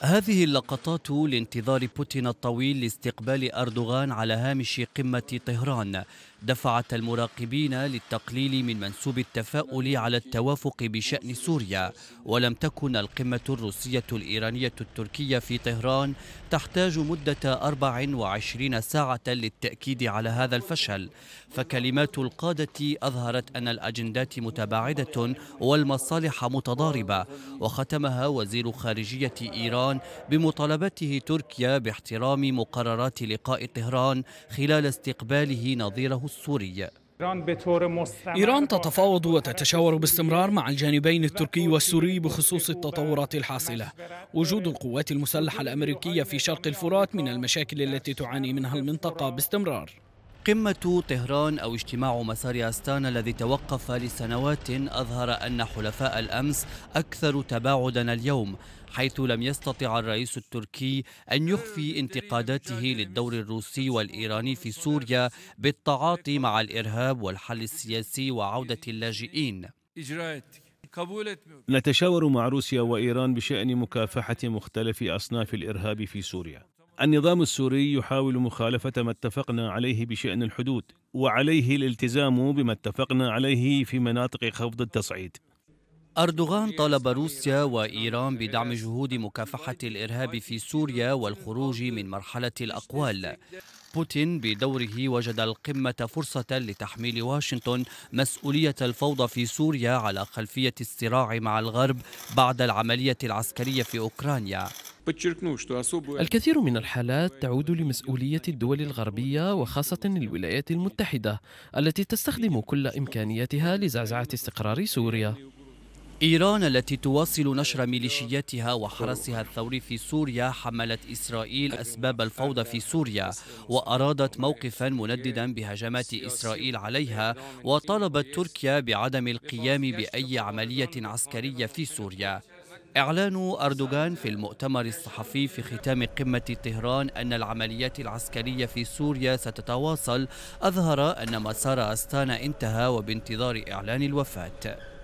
هذه اللقطات لانتظار بوتين الطويل لاستقبال أردوغان على هامش قمة طهران دفعت المراقبين للتقليل من منسوب التفاؤل على التوافق بشأن سوريا ولم تكن القمة الروسية الإيرانية التركية في طهران تحتاج مدة 24 ساعة للتأكيد على هذا الفشل فكلمات القادة أظهرت أن الأجندات متباعدة والمصالح متضاربة وختمها وزير خارجية إيران طهران بمطالبته تركيا باحترام مقررات لقاء طهران خلال استقباله نظيره السوري إيران تتفاوض وتتشاور باستمرار مع الجانبين التركي والسوري بخصوص التطورات الحاصلة وجود القوات المسلحة الأمريكية في شرق الفرات من المشاكل التي تعاني منها المنطقة باستمرار قمة طهران أو اجتماع مسار أستانا الذي توقف لسنوات أظهر أن حلفاء الأمس أكثر تباعدا اليوم حيث لم يستطع الرئيس التركي أن يخفي انتقاداته للدور الروسي والإيراني في سوريا بالتعاطي مع الإرهاب والحل السياسي وعودة اللاجئين نتشاور مع روسيا وإيران بشأن مكافحة مختلف أصناف الإرهاب في سوريا النظام السوري يحاول مخالفة ما اتفقنا عليه بشأن الحدود وعليه الالتزام بما اتفقنا عليه في مناطق خفض التصعيد أردوغان طالب روسيا وإيران بدعم جهود مكافحة الإرهاب في سوريا والخروج من مرحلة الأقوال بوتين بدوره وجد القمة فرصة لتحميل واشنطن مسؤولية الفوضى في سوريا على خلفية الصراع مع الغرب بعد العملية العسكرية في أوكرانيا الكثير من الحالات تعود لمسؤولية الدول الغربية وخاصة الولايات المتحدة التي تستخدم كل إمكانياتها لزعزعة استقرار سوريا إيران التي تواصل نشر ميليشياتها وحرسها الثوري في سوريا حملت إسرائيل أسباب الفوضى في سوريا وأرادت موقفا منددا بهجمات إسرائيل عليها وطالبت تركيا بعدم القيام بأي عملية عسكرية في سوريا إعلان أردوغان في المؤتمر الصحفي في ختام قمة طهران أن العمليات العسكرية في سوريا ستتواصل أظهر أن مسار أستانا انتهى وبانتظار إعلان الوفاة